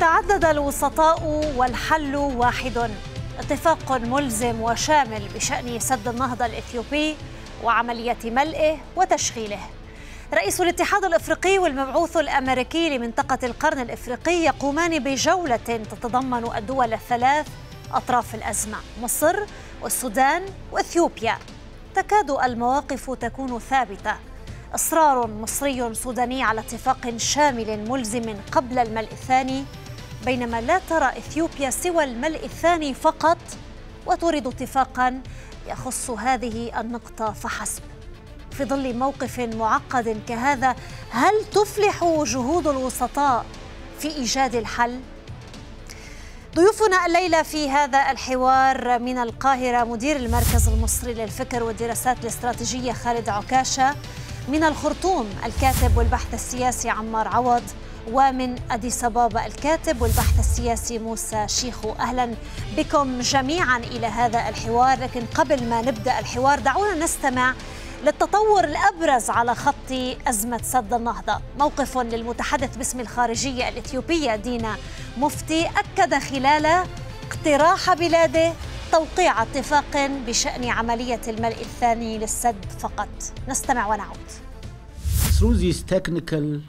تعدد الوسطاء والحل واحد اتفاق ملزم وشامل بشأن سد النهضة الإثيوبي وعملية ملئه وتشغيله رئيس الاتحاد الافريقي والمبعوث الامريكي لمنطقه القرن الافريقي يقومان بجوله تتضمن الدول الثلاث اطراف الازمه مصر والسودان واثيوبيا تكاد المواقف تكون ثابته اصرار مصري سوداني على اتفاق شامل ملزم قبل الملء الثاني بينما لا ترى إثيوبيا سوى الملء الثاني فقط وتريد اتفاقا يخص هذه النقطة فحسب في ظل موقف معقد كهذا هل تفلح جهود الوسطاء في إيجاد الحل؟ ضيوفنا الليلة في هذا الحوار من القاهرة مدير المركز المصري للفكر والدراسات الاستراتيجية خالد عكاشة من الخرطوم الكاتب والبحث السياسي عمار عوض ومن أديس أبابا الكاتب والبحث السياسي موسى شيخو أهلا بكم جميعا إلى هذا الحوار لكن قبل ما نبدأ الحوار دعونا نستمع للتطور الأبرز على خط أزمة سد النهضة موقف للمتحدث باسم الخارجية الإثيوبية دينا مفتي أكد خلال اقتراح بلاده توقيع اتفاق بشأن عملية الملء الثاني للسد فقط نستمع ونعود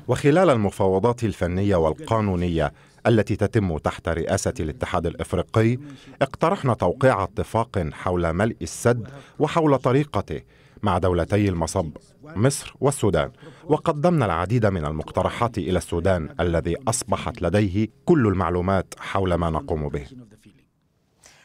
وخلال المفاوضات الفنيه والقانونيه التي تتم تحت رئاسه الاتحاد الافريقي اقترحنا توقيع اتفاق حول ملء السد وحول طريقته مع دولتي المصب مصر والسودان وقدمنا العديد من المقترحات الى السودان الذي اصبحت لديه كل المعلومات حول ما نقوم به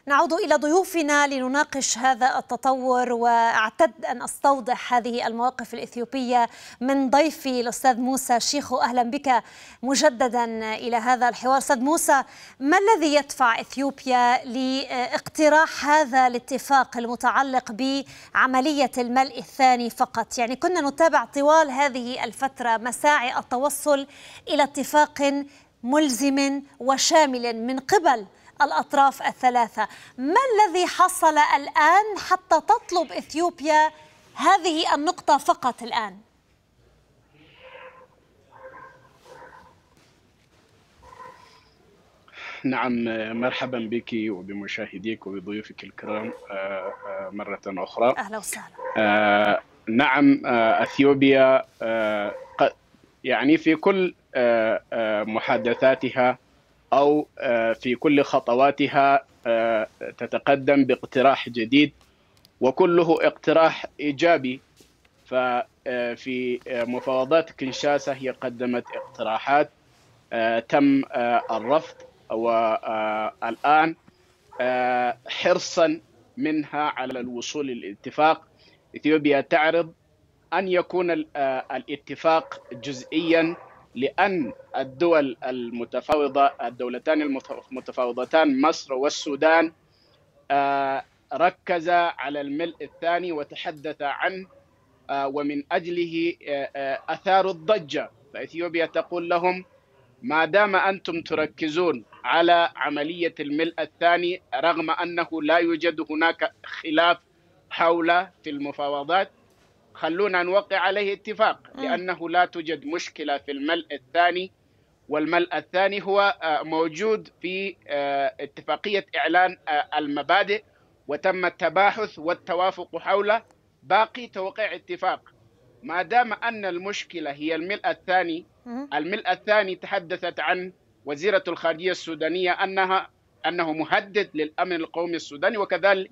نعود إلى ضيوفنا لنناقش هذا التطور وأعتد أن أستوضح هذه المواقف الإثيوبية من ضيفي الأستاذ موسى شيخو أهلا بك مجددا إلى هذا الحوار أستاذ موسى ما الذي يدفع إثيوبيا لاقتراح هذا الاتفاق المتعلق بعملية الملء الثاني فقط يعني كنا نتابع طوال هذه الفترة مساعي التوصل إلى اتفاق ملزم وشامل من قبل الأطراف الثلاثة ما الذي حصل الآن حتى تطلب إثيوبيا هذه النقطة فقط الآن نعم مرحبا بك وبمشاهديك وبضيوفك الكرام آه، آه، مرة أخرى أهلا وسهلا آه، نعم أثيوبيا يعني في كل محادثاتها او آه، في كل خطواتها آه، تتقدم باقتراح جديد وكله اقتراح ايجابي ففي آه، مفاوضات كنشاسه هي قدمت اقتراحات تم الرفض والان حرصا منها على الوصول للاتفاق اثيوبيا تعرض ان يكون الاتفاق جزئيا لأن الدول المتفاوضة الدولتان المتفاوضتان مصر والسودان آه، ركز على الملء الثاني وتحدث عنه آه، ومن أجله آه، أثار الضجة فإثيوبيا تقول لهم ما دام أنتم تركزون على عملية الملء الثاني رغم أنه لا يوجد هناك خلاف حول في المفاوضات خلونا نوقع عليه اتفاق لأنه لا توجد مشكلة في الملء الثاني والملء الثاني هو آه، موجود في آه، اتفاقية إعلان آه، المبادئ وتم التباحث والتوافق حوله باقي توقيع اتفاق ما دام أن المشكلة هي الملء الثاني الملء الثاني تحدثت عن وزيرة الخارجية السودانية أنها أنه مهدد للأمن القومي السوداني وكذلك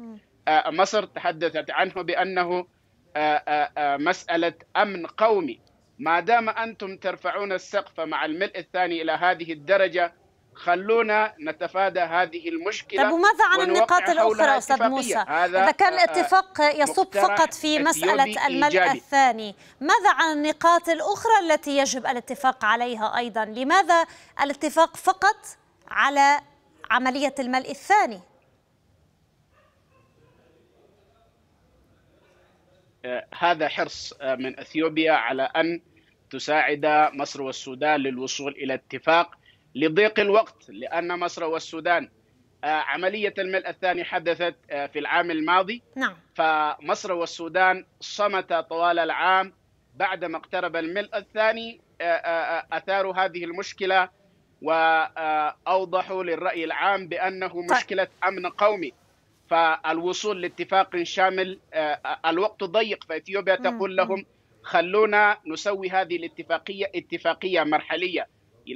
مصر تحدثت عنه بأنه آه، آه، آه، مسألة أمن قومي ما دام أنتم ترفعون السقف مع الملء الثاني إلى هذه الدرجة خلونا نتفادى هذه المشكلة طيب وماذا عن النقاط الأخرى أستاذ موسى؟ إذا كان الاتفاق يصب فقط في مسألة الملء الثاني ماذا عن النقاط الأخرى التي يجب الاتفاق عليها أيضا؟ لماذا الاتفاق فقط على عملية الملء الثاني؟ آه، هذا حرص آه، من اثيوبيا على ان تساعد مصر والسودان للوصول الى اتفاق لضيق الوقت لان مصر والسودان آه، عمليه الملء الثاني حدثت في العام الماضي نعم فمصر والسودان صمتا طوال العام بعدما اقترب الملء الثاني اثاروا هذه المشكله واوضحوا للراي العام بانه طيب. مشكله امن قومي فالوصول لاتفاق شامل آه، الوقت ضيق فاثيوبيا تقول لهم خلونا نسوي هذه الاتفاقيه اتفاقيه مرحليه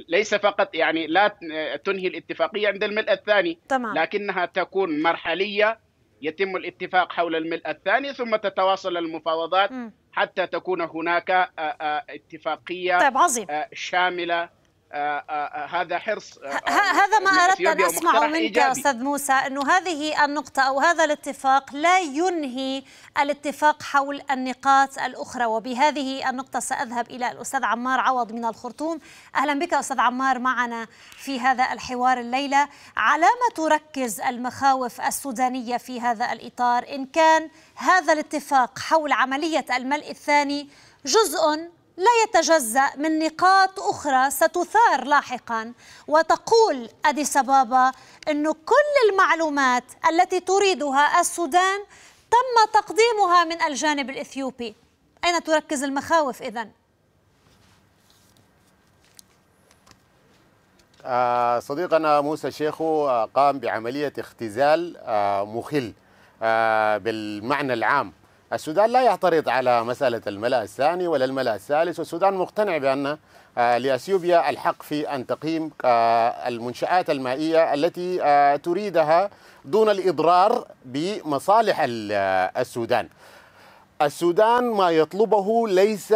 ليس فقط يعني لا آه، تنهي الاتفاقيه عند الملء الثاني لكنها تكون مرحليه يتم الاتفاق حول الملء الثاني ثم تتواصل المفاوضات حتى تكون هناك آه، اتفاقيه طيب عظيم. شامله آه، آه، آه، هذا حرص هذا ما اردت ان اسمعه منك إيجابي. استاذ موسى انه هذه النقطه او هذا الاتفاق لا ينهي الاتفاق حول النقاط الاخرى وبهذه النقطه ساذهب الى الاستاذ عمار عوض من الخرطوم اهلا بك استاذ عمار معنا في هذا الحوار الليله على ما تركز المخاوف السودانيه في هذا الاطار ان كان هذا الاتفاق حول عمليه الملء الثاني جزء لا يتجزأ من نقاط أخرى ستثار لاحقا وتقول أديس أبابا أن كل المعلومات التي تريدها السودان تم تقديمها من الجانب الإثيوبي أين تركز المخاوف إذن؟ آه، صديقنا موسى شيخو آه، قام بعملية اختزال آه، مخل بالمعنى العام السودان لا يعترض على مسألة الملأ الثاني ولا الملأ الثالث والسودان مقتنع بأن آه، لأثيوبيا الحق في أن تقيم آه، المنشآت المائية التي آه، تريدها دون الإضرار بمصالح السودان السودان ما يطلبه ليس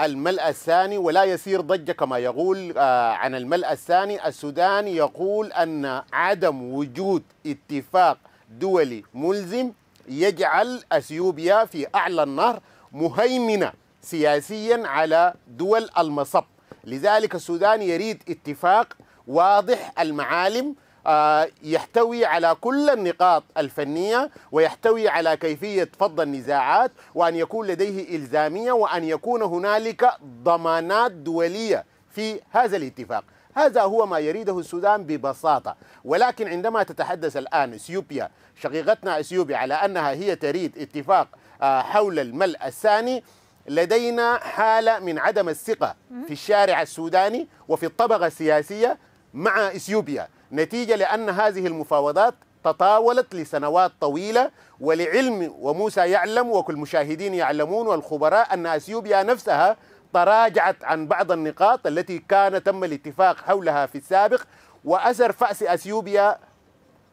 الملأ الثاني ولا يسير ضجة كما يقول عن الملأ الثاني السودان يقول أن عدم وجود اتفاق دولي ملزم يجعل اثيوبيا في اعلى النهر مهيمنه سياسيا على دول المصب لذلك السودان يريد اتفاق واضح المعالم آه، يحتوي على كل النقاط الفنية ويحتوي على كيفية فض النزاعات وأن يكون لديه إلزامية وأن يكون هنالك ضمانات دولية في هذا الاتفاق هذا هو ما يريده السودان ببساطة ولكن عندما تتحدث الآن إثيوبيا شقيقتنا إثيوبيا على أنها هي تريد اتفاق آه، حول الملء الثاني لدينا حالة من عدم الثقة في الشارع السوداني وفي الطبقة السياسية مع إثيوبيا نتيجة لأن هذه المفاوضات تطاولت لسنوات طويلة ولعلم وموسى يعلم وكل المشاهدين يعلمون والخبراء أن أثيوبيا نفسها تراجعت عن بعض النقاط التي كان تم الاتفاق حولها في السابق وأثر فأس أثيوبيا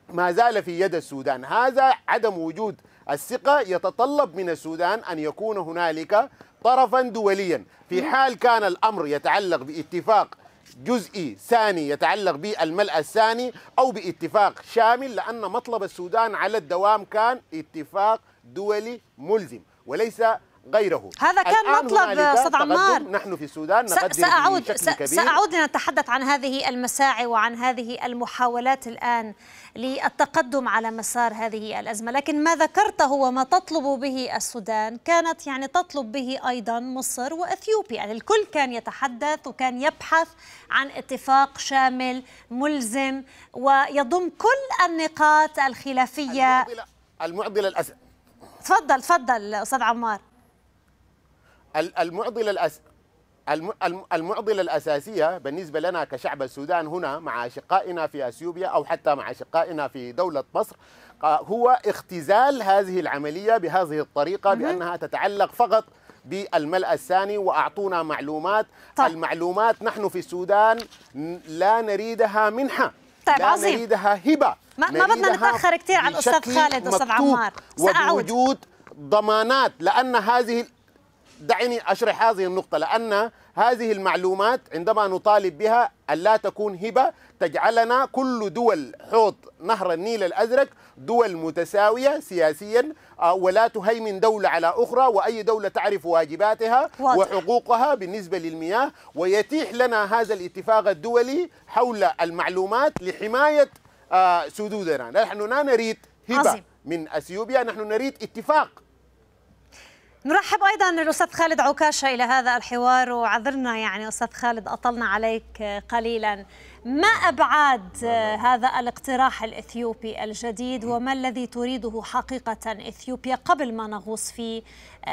ما زال في يد السودان هذا عدم وجود الثقة يتطلب من السودان أن يكون هنالك طرفا دوليا في حال كان الأمر يتعلق باتفاق جزئي ثاني يتعلق بالملأ الثاني أو باتفاق شامل لأن مطلب السودان على الدوام كان اتفاق دولي ملزم وليس غيره هذا كان مطلب استاذ عمار نحن في السودان سأعود بشكل سأعود لنتحدث عن هذه المساعي وعن هذه المحاولات الآن للتقدم على مسار هذه الأزمة لكن ما ذكرته وما تطلب به السودان كانت يعني تطلب به أيضا مصر وأثيوبيا يعني الكل كان يتحدث وكان يبحث عن اتفاق شامل ملزم ويضم كل النقاط الخلافية المعضلة, المعضلة الاساسيه تفضل تفضل أستاذ عمار المعضلة الأس... المعضلة الأساسية بالنسبة لنا كشعب السودان هنا مع أشقائنا في أثيوبيا أو حتى مع أشقائنا في دولة مصر آه، هو اختزال هذه العملية بهذه الطريقة بأنها تتعلق فقط بالملأ الثاني وأعطونا معلومات طيب. المعلومات نحن في السودان لا نريدها منحة طيب لا عظيم. نريدها هبة ما, ما بدنا نتأخر كثير على الأستاذ خالد أستاذ عمار سأعود وجود ضمانات لأن هذه دعيني أشرح هذه النقطة لأن هذه المعلومات عندما نطالب بها ألا تكون هبة تجعلنا كل دول حوض نهر النيل الأزرق دول متساوية سياسيا آه، ولا تهيمن دولة على أخرى وأي دولة تعرف واجباتها وحقوقها بالنسبة للمياه ويتيح لنا هذا الاتفاق الدولي حول المعلومات لحماية آه، سدودنا نحن لا نريد هبة عظيم. من أثيوبيا نحن نريد اتفاق نرحب ايضا بالاستاذ خالد عكاشه الى هذا الحوار وعذرنا يعني استاذ خالد اطلنا عليك قليلا ما ابعاد هذا الاقتراح الاثيوبي الجديد وما الذي تريده حقيقه اثيوبيا قبل ما نغوص في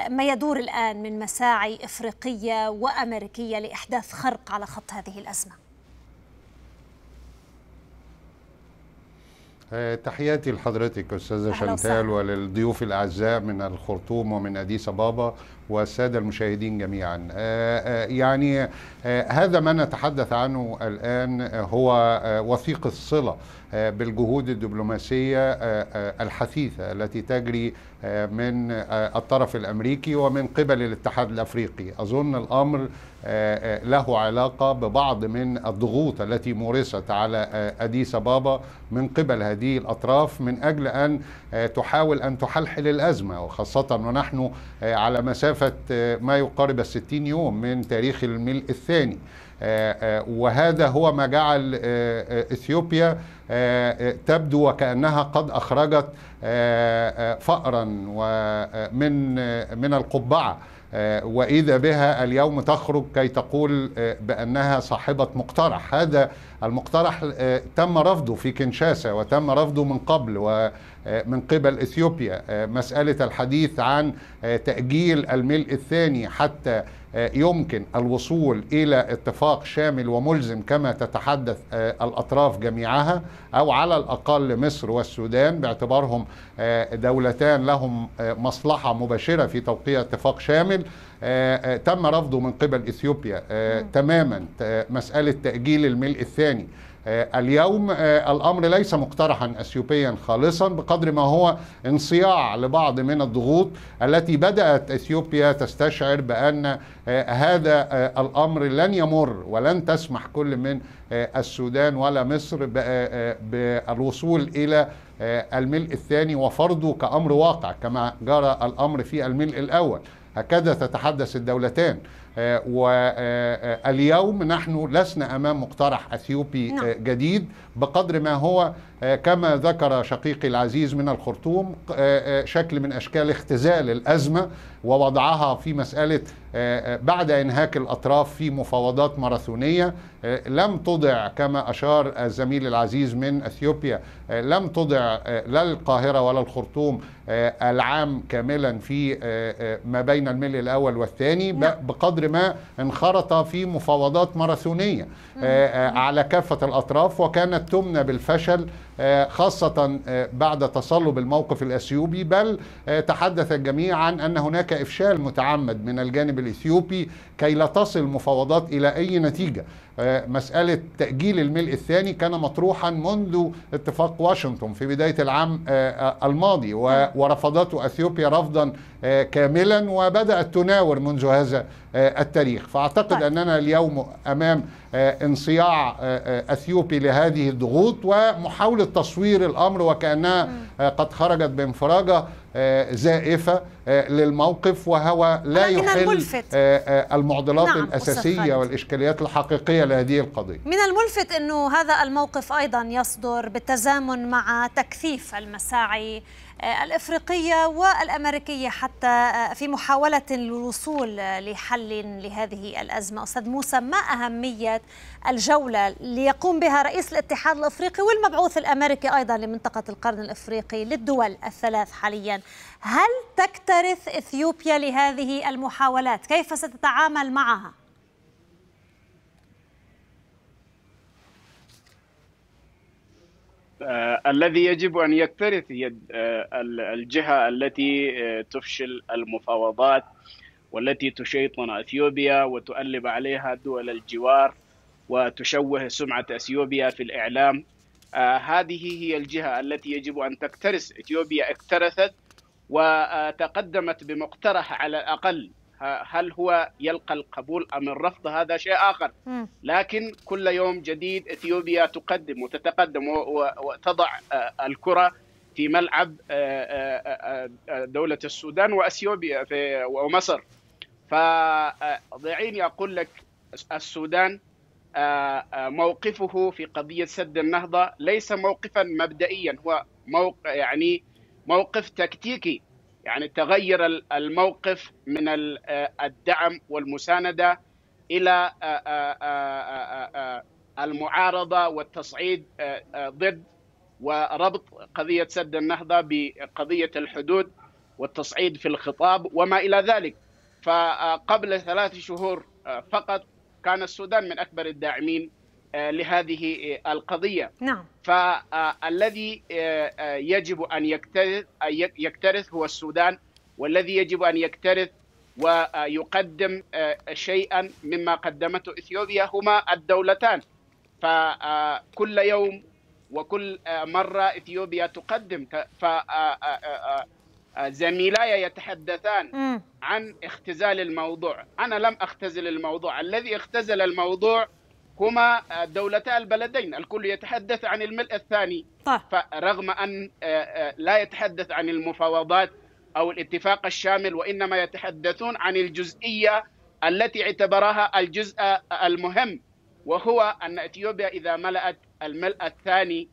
ما يدور الان من مساعي افريقيه وامريكيه لاحداث خرق على خط هذه الازمه آه، تحياتي لحضرتك استاذه شانتال وللضيوف الاعزاء من الخرطوم ومن اديس ابابا والسادة المشاهدين جميعا آه، آه، يعني آه، هذا ما نتحدث عنه الآن هو وثيق الصلة بالجهود الدبلوماسية الحثيثة التي تجري من الطرف الأمريكي ومن قبل الاتحاد الأفريقي أظن الأمر له علاقة ببعض من الضغوط التي مورست على أديس بابا من قبل هذه الأطراف من أجل أن تحاول أن تحلحل الأزمة وخاصة ونحن على مسافة مسافة ما يقارب 60 يوم من تاريخ الملء الثاني آه، آه، وهذا هو ما جعل آه، إثيوبيا تبدو وكأنها قد أخرجت فأرا من من القبعة وإذا بها اليوم تخرج كي تقول بأنها صاحبة مقترح هذا المقترح تم رفضه في كنشاسة وتم رفضه من قبل و آه، من قبل اثيوبيا آه، مساله الحديث عن آه، تاجيل الملء الثاني حتى يمكن الوصول الى اتفاق شامل وملزم كما تتحدث الاطراف جميعها او على الاقل مصر والسودان باعتبارهم دولتان لهم مصلحه مباشره في توقيع اتفاق شامل تم رفضه من قبل اثيوبيا تماما مساله تاجيل الملء الثاني آه، اليوم آه، الأمر ليس مقترحا أثيوبيا خالصا بقدر ما هو انصياع لبعض من الضغوط التي بدأت أثيوبيا تستشعر بأن آه، هذا الأمر لن يمر ولن تسمح كل من السودان ولا مصر بالوصول إلى الملء الثاني وفرضه كأمر واقع كما جرى الأمر في الملء الأول هكذا تتحدث الدولتان آه، واليوم آه، آه، نحن لسنا أمام مقترح أثيوبي نعم. جديد بقدر ما هو كما ذكر شقيقي العزيز من الخرطوم شكل من أشكال اختزال الأزمة ووضعها في مسألة بعد انهاك الأطراف في مفاوضات ماراثونية لم تضع كما أشار الزميل العزيز من أثيوبيا لم تضع لا القاهرة ولا الخرطوم العام كاملا في ما بين الملي الأول والثاني نعم. بقدر ما انخرط في مفاوضات ماراثونية آه، آه، على كافة الأطراف وكانت تمنى بالفشل آه، خاصة آه، بعد تصلب الموقف الأثيوبي بل آه، تحدث الجميع عن أن هناك إفشال متعمد من الجانب الإثيوبي كي لا تصل المفاوضات إلى أي نتيجة مسألة تأجيل الملء الثاني كان مطروحا منذ اتفاق واشنطن في بداية العام الماضي نعم. ورفضته أثيوبيا رفضا كاملا وبدأت تناور منذ هذا التاريخ فأعتقد طيب. أننا اليوم أمام آه، انصياع آه، آه، اثيوبي لهذه الضغوط ومحاوله تصوير الامر وكانها قد خرجت بانفراجه آه، زائفة آه، للموقف وهو لا يحل آه، المعضلات نعم الأساسية والإشكاليات الحقيقية لهذه القضية من الملفت أنه هذا الموقف أيضا يصدر بالتزامن مع تكثيف المساعي الافريقيه والامريكيه حتى في محاوله للوصول لحل لهذه الازمه، استاذ موسى ما اهميه الجوله ليقوم بها رئيس الاتحاد الافريقي والمبعوث الامريكي ايضا لمنطقه القرن الافريقي للدول الثلاث حاليا، هل تكترث إثيوبيا لهذه المحاولات؟ كيف ستتعامل معها؟ آه، الذي يجب ان يكترث هي آه، الجهه التي آه، تفشل المفاوضات والتي تشيطن اثيوبيا وتؤلب عليها دول الجوار وتشوه سمعه اثيوبيا في الاعلام آه، هذه هي الجهه التي يجب ان تكترث اثيوبيا اكترثت وتقدمت بمقترح على الأقل هل هو يلقى القبول أم الرفض هذا شيء آخر لكن كل يوم جديد إثيوبيا تقدم وتتقدم وتضع آه، الكرة في ملعب آه، آه، دولة السودان وأثيوبيا ومصر فضعيني أقول لك السودان موقفه في قضية سد النهضة ليس موقفا مبدئيا هو موقع يعني موقف تكتيكي يعني تغير الموقف من آه، الدعم والمساندة إلى آه، آه، المعارضة والتصعيد ضد وربط قضية سد النهضة بقضية الحدود والتصعيد في الخطاب وما إلى ذلك فقبل ثلاث شهور فقط كان السودان من أكبر الداعمين آه، لهذه آه، القضيه نعم فالذي آه، يجب ان يكترث يكترث هو السودان والذي يجب ان يكترث ويقدم شيئا مما قدمته اثيوبيا هما الدولتان فكل يوم وكل مره اثيوبيا تقدم ف زميلاي يتحدثان عن اختزال الموضوع انا لم اختزل الموضوع الذي اختزل الموضوع هما دولتا البلدين الكل يتحدث عن الملء الثاني طه. طيب. فرغم أن آه، آه، لا يتحدث عن المفاوضات أو الاتفاق الشامل وإنما يتحدثون عن الجزئية التي اعتبرها الجزء آه، المهم وهو أن أثيوبيا إذا ملأت الملء الثاني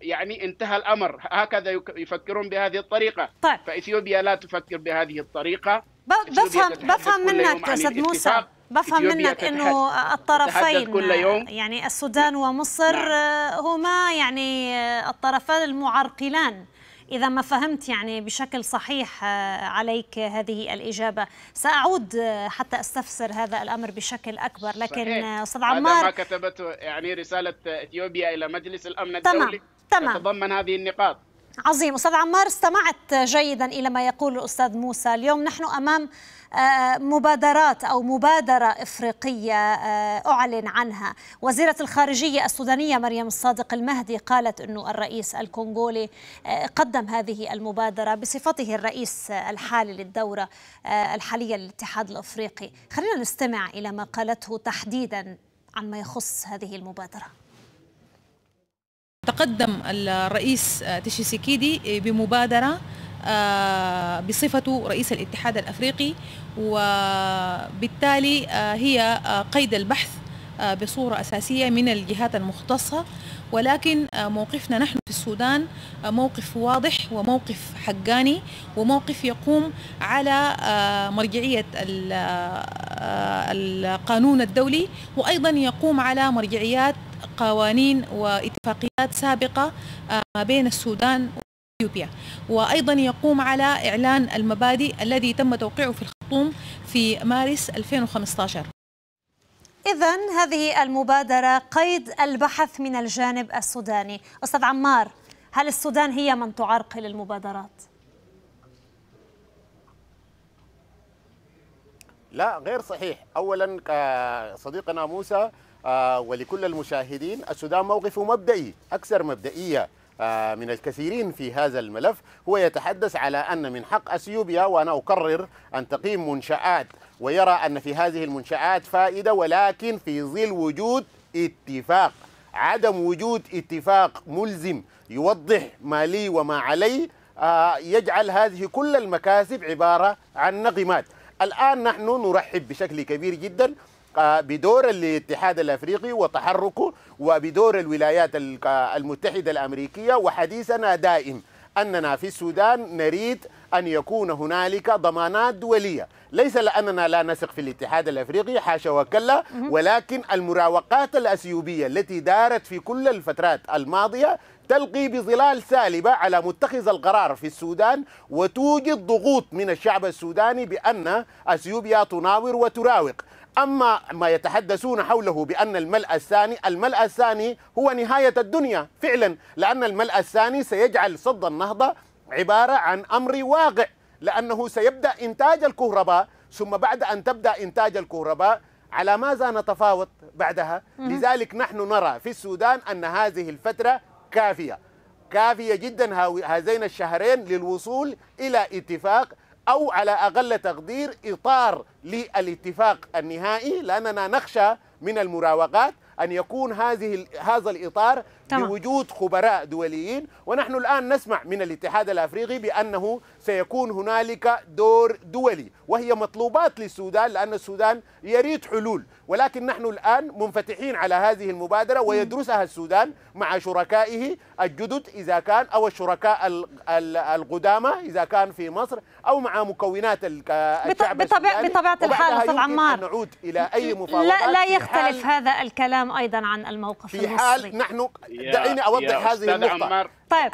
يعني انتهى الأمر هكذا يفكرون بهذه الطريقة طيب. فإثيوبيا لا تفكر بهذه الطريقة بفهم بفهم منك أستاذ موسى بفهم منك انه الطرفين كل يوم يعني السودان ومصر نعم. آه، هما يعني آه، الطرفان المعرقلان إذا ما فهمت يعني بشكل صحيح آه، عليك هذه الإجابة سأعود حتى أستفسر هذا الأمر بشكل أكبر لكن أستاذ عمار هذا ما كتبته يعني رسالة إثيوبيا إلى مجلس الأمن الدولي تمام تمام تتضمن هذه النقاط عظيم أستاذ عمار استمعت جيدا إلى ما يقول الأستاذ موسى اليوم نحن أمام آه، مبادرات أو مبادرة إفريقية آه، أعلن عنها وزيرة الخارجية السودانية مريم الصادق المهدي قالت أن الرئيس الكونغولي آه، قدم هذه المبادرة بصفته الرئيس الحالي للدورة الحالية للاتحاد الأفريقي خلينا نستمع إلى ما قالته تحديدا عن ما يخص هذه المبادرة تقدم الرئيس تشيسيكيدي بمبادرة آه، بصفته رئيس الاتحاد الأفريقي وبالتالي آه، هي آه، قيد البحث بصورة أساسية من الجهات المختصة ولكن آه، موقفنا نحن في السودان آه، موقف واضح وموقف حقاني وموقف يقوم على آه، مرجعية القانون الدولي وأيضا يقوم على مرجعيات قوانين واتفاقيات سابقة ما بين السودان وإثيوبيا وايضا يقوم على اعلان المبادئ الذي تم توقيعه في الخرطوم في مارس 2015 إذا هذه المبادرة قيد البحث من الجانب السوداني أستاذ عمار هل السودان هي من تعرقل المبادرات؟ لا غير صحيح أولا صديقنا موسى آه، ولكل المشاهدين السودان موقفه مبدئي أكثر مبدئية آه، من الكثيرين في هذا الملف هو يتحدث على أن من حق أثيوبيا وأنا أكرر أن تقيم منشآت ويرى أن في هذه المنشآت فائدة ولكن في ظل وجود اتفاق عدم وجود اتفاق ملزم يوضح ما لي وما علي آه، يجعل هذه كل المكاسب عبارة عن نقمات الآن نحن نرحب بشكل كبير جدا آه، بدور الاتحاد الافريقي وتحركه وبدور الولايات آه، المتحده الامريكيه وحديثنا دائم اننا في السودان نريد أن يكون هنالك ضمانات دولية ليس لأننا لا نثق في الاتحاد الأفريقي حاشا وكلا ولكن المراوقات الأسيوبية التي دارت في كل الفترات الماضية تلقي بظلال سالبة على متخذ القرار في السودان وتوجد ضغوط من الشعب السوداني بأن أثيوبيا تناور وتراوق أما ما يتحدثون حوله بأن الملأ الثاني الملأ الثاني هو نهاية الدنيا فعلا لأن الملأ الثاني سيجعل صد النهضة عبارة عن أمر واقع لأنه سيبدأ إنتاج الكهرباء ثم بعد أن تبدأ إنتاج الكهرباء على ماذا نتفاوض بعدها لذلك نحن نرى في السودان أن هذه الفترة كافية كافية جدا هذين الشهرين للوصول إلى اتفاق أو على أقل تقدير إطار للاتفاق النهائي لأننا نخشى من المراوغات أن يكون هذه هذا الإطار طبعا. بوجود خبراء دوليين ونحن الآن نسمع من الاتحاد الأفريقي بأنه سيكون هنالك دور دولي وهي مطلوبات للسودان لأن السودان يريد حلول ولكن نحن الآن منفتحين على هذه المبادرة ويدرسها السودان مع شركائه الجدد إذا كان أو الشركاء القدامى إذا كان في مصر أو مع مكونات الشعب بطبيعة, بطبيعة الحال أستاذ عمار نعود إلى أي مفاوضات لا, لا يختلف هذا الكلام أيضا عن الموقف في المصري في حال نحن دعيني اوضح هذه النقطه عمار. طيب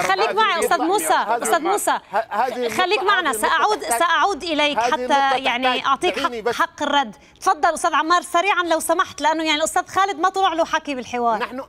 خليك معي استاذ موسى استاذ موسى خليك معنا ساعود ساعود اليك حتى يعني اعطيك حق, حق الرد تفضل استاذ عمار سريعا لو سمحت لانه يعني الاستاذ خالد ما طلع له حكي بالحوار نحن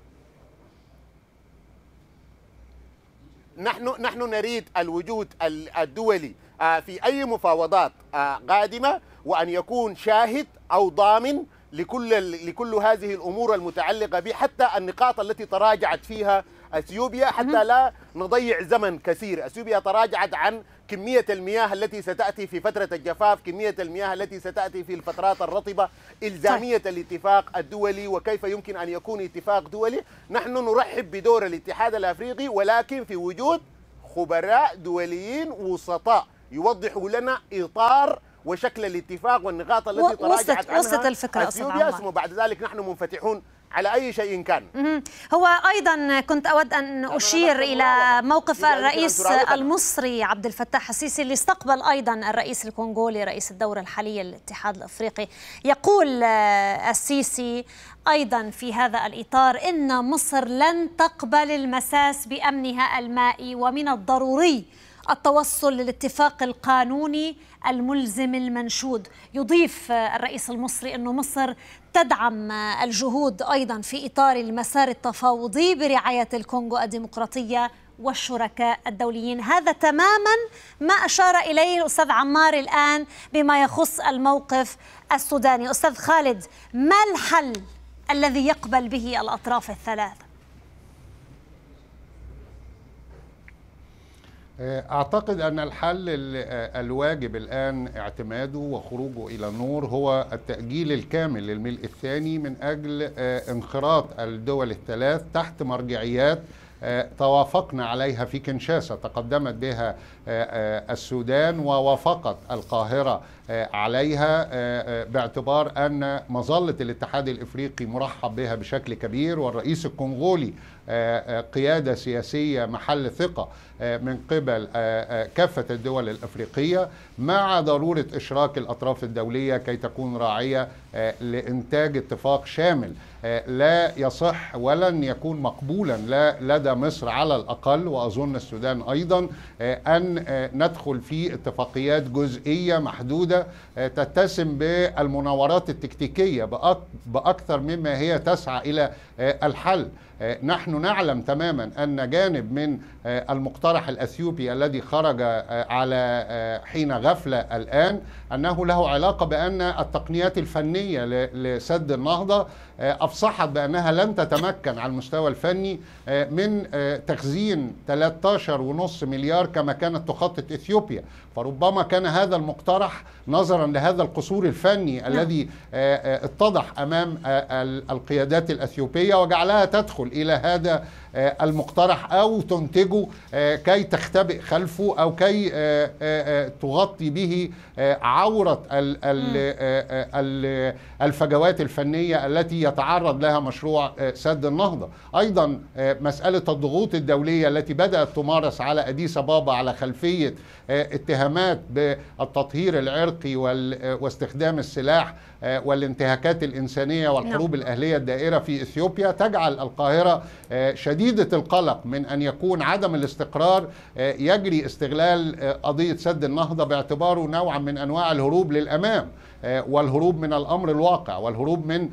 نحن نحن نريد الوجود الدولي آه، في اي مفاوضات آه، قادمه وان يكون شاهد او ضامن لكل لكل هذه الامور المتعلقه به حتى النقاط التي تراجعت فيها اثيوبيا حتى لا نضيع زمن كثير، اثيوبيا تراجعت عن كميه المياه التي ستاتي في فتره الجفاف، كميه المياه التي ستاتي في الفترات الرطبه، الزاميه الاتفاق الدولي وكيف يمكن ان يكون اتفاق دولي، نحن نرحب بدور الاتحاد الافريقي ولكن في وجود خبراء دوليين وسطاء يوضحوا لنا اطار وشكل الاتفاق والنقاط التي تراجعت عنها وصلت الفكرة أصلا ثم بعد ذلك نحن منفتحون على أي شيء كان هو أيضا كنت أود أن أشير إلى موقف الرئيس المصري عبد الفتاح السيسي اللي استقبل أيضا الرئيس الكونغولي رئيس الدورة الحالية للاتحاد الأفريقي يقول آه، السيسي أيضا في هذا الإطار إن مصر لن تقبل المساس بأمنها المائي ومن الضروري التوصل للاتفاق القانوني الملزم المنشود يضيف الرئيس المصري أن مصر تدعم الجهود أيضا في إطار المسار التفاوضي برعاية الكونغو الديمقراطية والشركاء الدوليين هذا تماما ما أشار إليه الأستاذ عمار الآن بما يخص الموقف السوداني أستاذ خالد ما الحل الذي يقبل به الأطراف الثلاثة آه، أعتقد أن الحل آه، الواجب الآن اعتماده وخروجه إلى النور هو التأجيل الكامل للملء الثاني من أجل آه، انخراط الدول الثلاث تحت مرجعيات توافقنا عليها في كنشاسة تقدمت بها السودان ووافقت القاهرة عليها باعتبار أن مظلة الاتحاد الإفريقي مرحب بها بشكل كبير والرئيس الكونغولي آه، آه، قيادة سياسية محل ثقة آه، من قبل كافة الدول الأفريقية مع ضرورة إشراك الأطراف الدولية كي تكون راعية لإنتاج اتفاق شامل لا يصح ولن يكون مقبولا لا لدى مصر على الأقل وأظن السودان أيضا أن ندخل في اتفاقيات جزئية محدودة تتسم بالمناورات التكتيكية بأكثر مما هي تسعى إلى الحل آه، نحن نعلم تماما أن جانب من آه، المقترح الأثيوبي الذي خرج آه، على حين غفلة الآن أنه له علاقة بأن التقنيات الفنية لسد النهضة آه، أفصحت بأنها لن تتمكن على المستوى الفني آه، من آه، تخزين 13.5 مليار كما كانت تخطط إثيوبيا فربما كان هذا المقترح نظرا لهذا القصور الفني نعم. الذي اتضح أمام القيادات الأثيوبية وجعلها تدخل إلى هذا المقترح أو تنتجه كي تختبئ خلفه أو كي تغطي به عورة الفجوات الفنية التي يتعرض لها مشروع آه، سد النهضة أيضا آه، مسألة الضغوط الدولية التي بدأت تمارس على أديس أبابا على خلفية آه، اتهامات بالتطهير العرقي واستخدام السلاح آه، والانتهاكات الإنسانية والحروب نعم. الأهلية الدائرة في إثيوبيا تجعل القاهرة آه، شديدة القلق من أن يكون عدم الاستقرار آه، يجري استغلال قضية سد النهضة باعتباره نوعا من أنواع الهروب للأمام والهروب من الأمر الواقع والهروب من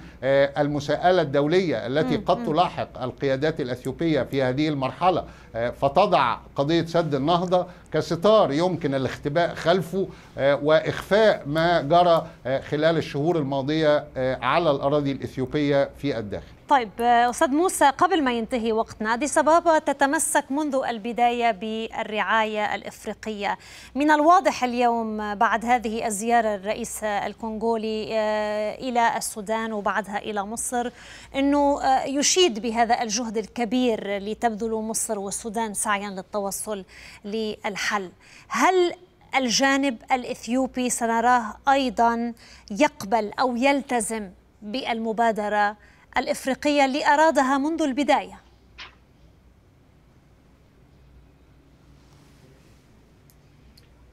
المساءلة الدولية التي قد تلاحق القيادات الأثيوبية في هذه المرحلة فتضع قضية سد النهضة كستار يمكن الاختباء خلفه آه، واخفاء ما جرى آه، خلال الشهور الماضيه آه، على الاراضي الاثيوبيه في الداخل طيب أستاذ موسى قبل ما ينتهي وقتنا دي سبابة تتمسك منذ البداية بالرعاية الإفريقية من الواضح اليوم بعد هذه الزيارة الرئيس الكونغولي آه، إلى السودان وبعدها إلى مصر أنه آه، يشيد بهذا الجهد الكبير لتبذل مصر والسودان سعيا للتوصل للحل هل الجانب الإثيوبي سنراه أيضا يقبل أو يلتزم بالمبادرة الإفريقية اللي أرادها منذ البداية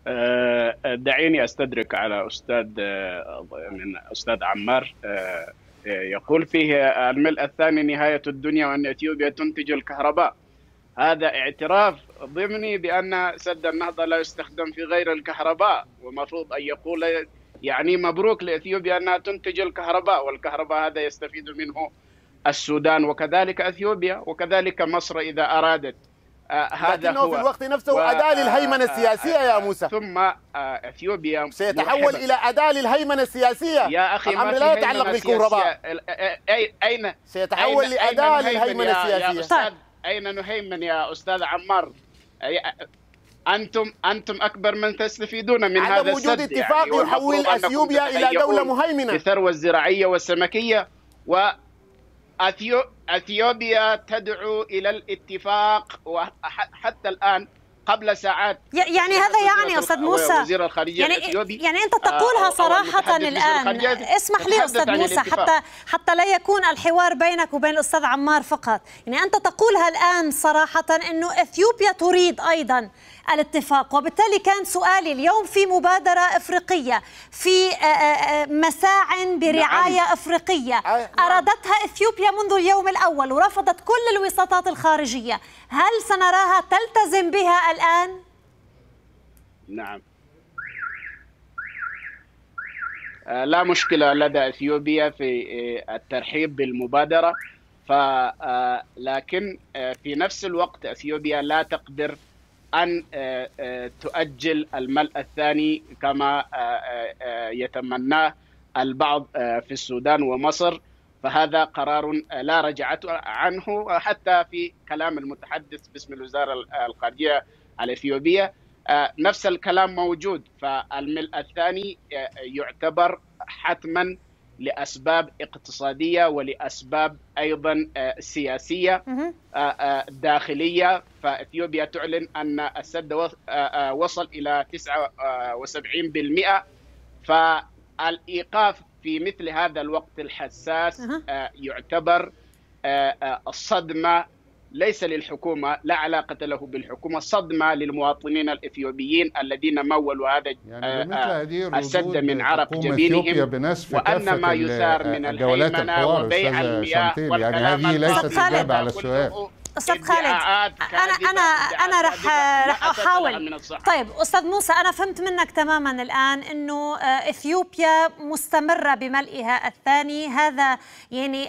آه، دعيني استدرك على استاذ آه، من استاذ عمار آه، يقول فيه الملء الثاني نهايه الدنيا وان اثيوبيا تنتج الكهرباء هذا اعتراف ضمني بان سد النهضه لا يستخدم في غير الكهرباء ومفروض ان يقول يعني مبروك لاثيوبيا انها تنتج الكهرباء والكهرباء هذا يستفيد منه السودان وكذلك اثيوبيا وكذلك مصر اذا ارادت آه، هذا لكنه هو في الوقت نفسه و... أداة للهيمنة آه، السياسية يا آه، موسى ثم أثيوبيا سيتحول إلى أداة للهيمنة السياسية يا أخي الأمر لا يتعلق بالكهرباء أين سيتحول لأداة للهيمنة السياسية يا أستاذ طيب. أين نهيمن يا أستاذ عمار انتم انتم اكبر من تستفيدون من هذا هذا وجود يعني، اتفاق يعني يحول اثيوبيا الى دوله مهيمنه الثروه الزراعيه والسمكيه و اثيوبيا تدعو الى الاتفاق وحتى الان قبل ساعات يعني هذا يعني استاذ موسى وزير الخارجيه يعني الاثيوبي يعني انت تقولها آه، صراحه الان اسمح لي استاذ موسى حتى حتى لا يكون الحوار بينك وبين الاستاذ عمار فقط يعني انت تقولها الان صراحه انه اثيوبيا تريد ايضا الاتفاق وبالتالي كان سؤالي اليوم في مبادرة إفريقية في آه، آه، آه، مساع برعاية نعم. إفريقية نعم. أرادتها إثيوبيا منذ اليوم الأول ورفضت كل الوساطات الخارجية هل سنراها تلتزم بها الآن؟ نعم لا مشكلة لدى إثيوبيا في الترحيب بالمبادرة ف لكن في نفس الوقت اثيوبيا لا تقدر أن آه، آه، تؤجل الملء الثاني كما آه، يتمناه البعض في السودان ومصر فهذا قرار لا رجعة عنه حتى في كلام المتحدث باسم الوزارة الخارجية الإثيوبية نفس الكلام موجود فالملء الثاني يعتبر حتما لاسباب اقتصاديه ولاسباب ايضا آه، سياسيه آه، آه، داخليه فاثيوبيا تعلن ان السد وصل الى 79% فالايقاف في مثل هذا الوقت الحساس يعتبر الصدمه ليس للحكومة لا علاقة له بالحكومة صدمة للمواطنين الإثيوبيين الذين مولوا هذا يعني آه، السد من عرق جبينهم وأن ما يثار من الهيمنة وبيع المياه يعني هذه ليست إجابة على السؤال استاذ خالد انا انا انا رح رح احاول طيب استاذ موسى انا فهمت منك تماما الان انه آه، اثيوبيا مستمره بملئها الثاني هذا يعني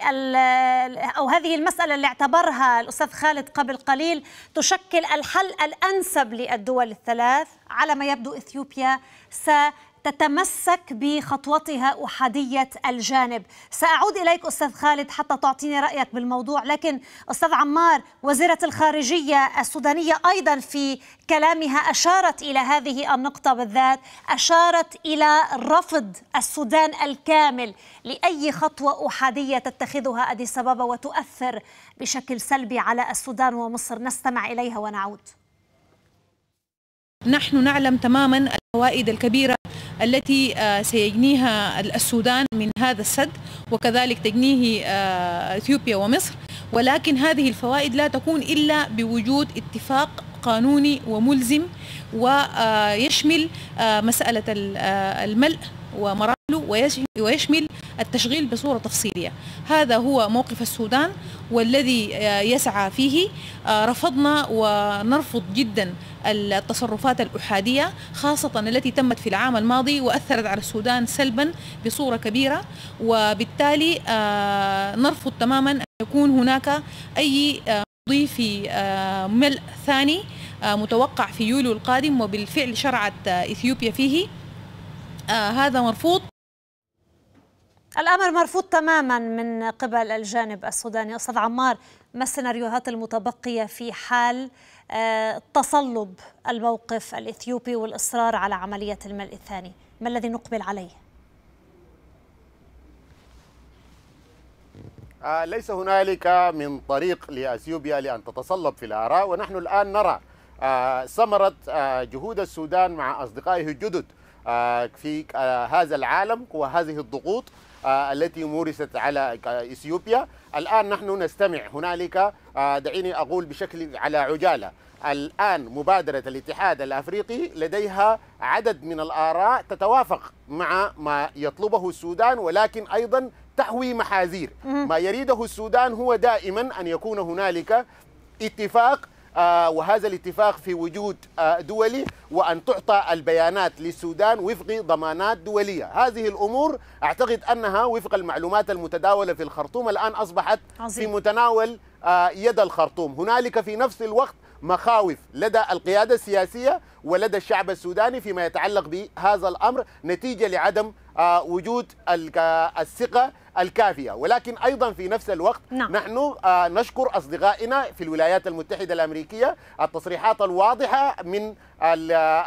او هذه المساله اللي اعتبرها الاستاذ خالد قبل قليل تشكل الحل الانسب للدول الثلاث على ما يبدو اثيوبيا س تتمسك بخطوتها أحادية الجانب سأعود إليك أستاذ خالد حتى تعطيني رأيك بالموضوع لكن أستاذ عمار وزيرة الخارجية السودانية أيضا في كلامها أشارت إلى هذه النقطة بالذات أشارت إلى رفض السودان الكامل لأي خطوة أحادية تتخذها أديس أبابا وتؤثر بشكل سلبي على السودان ومصر نستمع إليها ونعود نحن نعلم تماما الفوائد الكبيرة التي آه، سيجنيها السودان من هذا السد وكذلك تجنيه آه، اثيوبيا ومصر ولكن هذه الفوائد لا تكون الا بوجود اتفاق قانوني وملزم ويشمل آه، مسألة الملء ومراحله ويشمل التشغيل بصورة تفصيلية هذا هو موقف السودان والذي يسعى فيه رفضنا ونرفض جدا التصرفات الأحادية خاصة التي تمت في العام الماضي وأثرت على السودان سلبا بصورة كبيرة وبالتالي آه، نرفض تماما أن يكون هناك أي آه، مضي في آه، ملء ثاني متوقع في يوليو القادم وبالفعل شرعت إثيوبيا فيه هذا مرفوض الأمر مرفوض تماما من قبل الجانب السوداني أستاذ عمار ما السيناريوهات المتبقية في حال تصلب الموقف الإثيوبي والإصرار على عملية الملء الثاني ما الذي نقبل عليه؟ آه، ليس هنالك من طريق لأثيوبيا لأن تتصلب في الآراء ونحن الآن نرى آه، ثمرة آه، جهود السودان مع أصدقائه الجدد في هذا العالم وهذه الضغوط آه، التي مورست على إثيوبيا الآن نحن نستمع هنالك آه، دعيني أقول بشكل على عجالة الآن مبادرة الاتحاد الأفريقي لديها عدد من الآراء تتوافق مع ما يطلبه السودان ولكن أيضا تحوي محاذير ما يريده السودان هو دائما أن يكون هنالك اتفاق آه، وهذا الاتفاق في وجود آه، دولي وأن تعطى البيانات للسودان وفق ضمانات دولية هذه الأمور أعتقد أنها وفق المعلومات المتداولة في الخرطوم الآن أصبحت عظيم. في متناول آه، يد الخرطوم هنالك في نفس الوقت مخاوف لدى القيادة السياسية ولدى الشعب السوداني فيما يتعلق بهذا الأمر نتيجة لعدم وجود الثقة الكافية ولكن أيضا في نفس الوقت نعم. نحن آه، نشكر أصدقائنا في الولايات المتحدة الأمريكية التصريحات الواضحة من آه،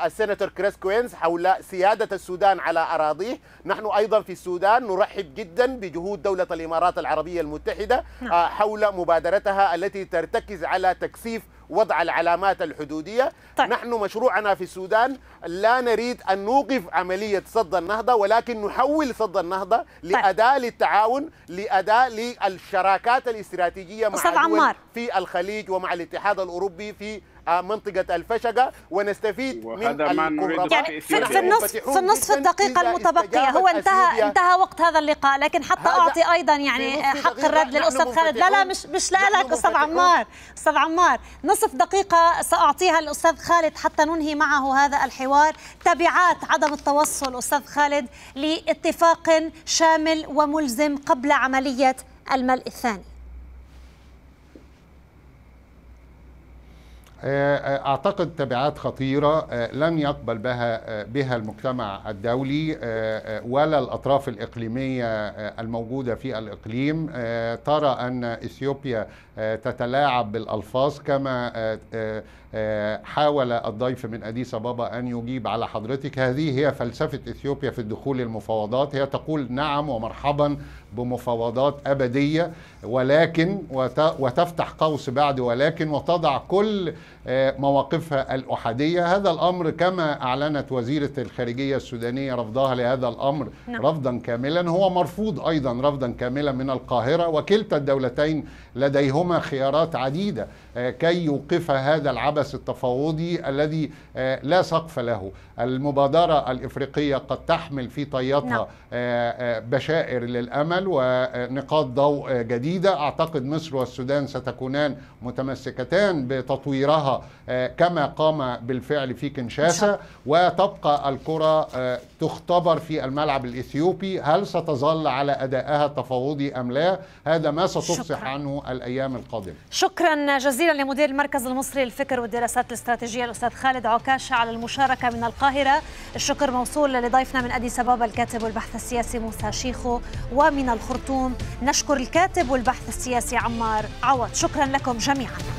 السيناتور كريس كوينز حول سيادة السودان على أراضيه نحن أيضا في السودان نرحب جدا بجهود دولة الإمارات العربية المتحدة نعم. آه، حول مبادرتها التي ترتكز على تكثيف وضع العلامات الحدودية طيب. نحن مشروعنا في السودان لا نريد أن نوقف عملية صد النهضة ولكن نحول صد النهضة طيب. لأداة طيب. للتعاون لأداة للشراكات الاستراتيجية مع عمار. في الخليج ومع الاتحاد الأوروبي في منطقه الفشقه ونستفيد من الكهرباء يعني في, في النصف في النصف الدقيقه المتبقيه هو انتهى انتهى وقت هذا اللقاء لكن حتى اعطي ايضا يعني حق الرد للاستاذ خالد لا لا مش مش لك استاذ عمار استاذ عمار نصف دقيقه ساعطيها للاستاذ خالد حتى ننهي معه هذا الحوار تبعات عدم التوصل استاذ خالد لاتفاق شامل وملزم قبل عمليه الملء الثاني آه، آه، اعتقد تبعات خطيره آه، لن يقبل بها بها المجتمع الدولي ولا الاطراف الاقليميه الموجوده في الاقليم ترى ان اثيوبيا تتلاعب بالالفاظ كما آه، حاول الضيف من أديس أبابا أن يجيب على حضرتك هذه هي فلسفة إثيوبيا في الدخول للمفاوضات هي تقول نعم ومرحبا بمفاوضات أبدية ولكن وتفتح قوس بعد ولكن وتضع كل آه، مواقفها الأحادية هذا الأمر كما أعلنت وزيرة الخارجية السودانية رفضها لهذا الأمر نعم. رفضا كاملا هو مرفوض أيضا رفضا كاملا من القاهرة وكلتا الدولتين لديهما خيارات عديدة آه، كي يوقف هذا العبث العبث التفاوضي الذي آه، لا سقف له المبادرة الإفريقية قد تحمل في طياتها نعم. آه، آه، بشائر للأمل ونقاط ضوء جديدة أعتقد مصر والسودان ستكونان متمسكتان بتطويرها كما قام بالفعل في كنشاسا وتبقى الكرة تختبر في الملعب الإثيوبي هل ستظل على أدائها التفاوضي أم لا هذا ما ستفصح عنه الأيام القادمة شكرا جزيلا لمدير المركز المصري للفكر والدراسات الاستراتيجية الأستاذ خالد عكاشة على المشاركة من القاهرة الشكر موصول لضيفنا من أدي سبابا الكاتب والبحث السياسي موسى شيخو ومن الخرطوم نشكر الكاتب والبحث السياسي عمار عوض شكرا لكم جميعا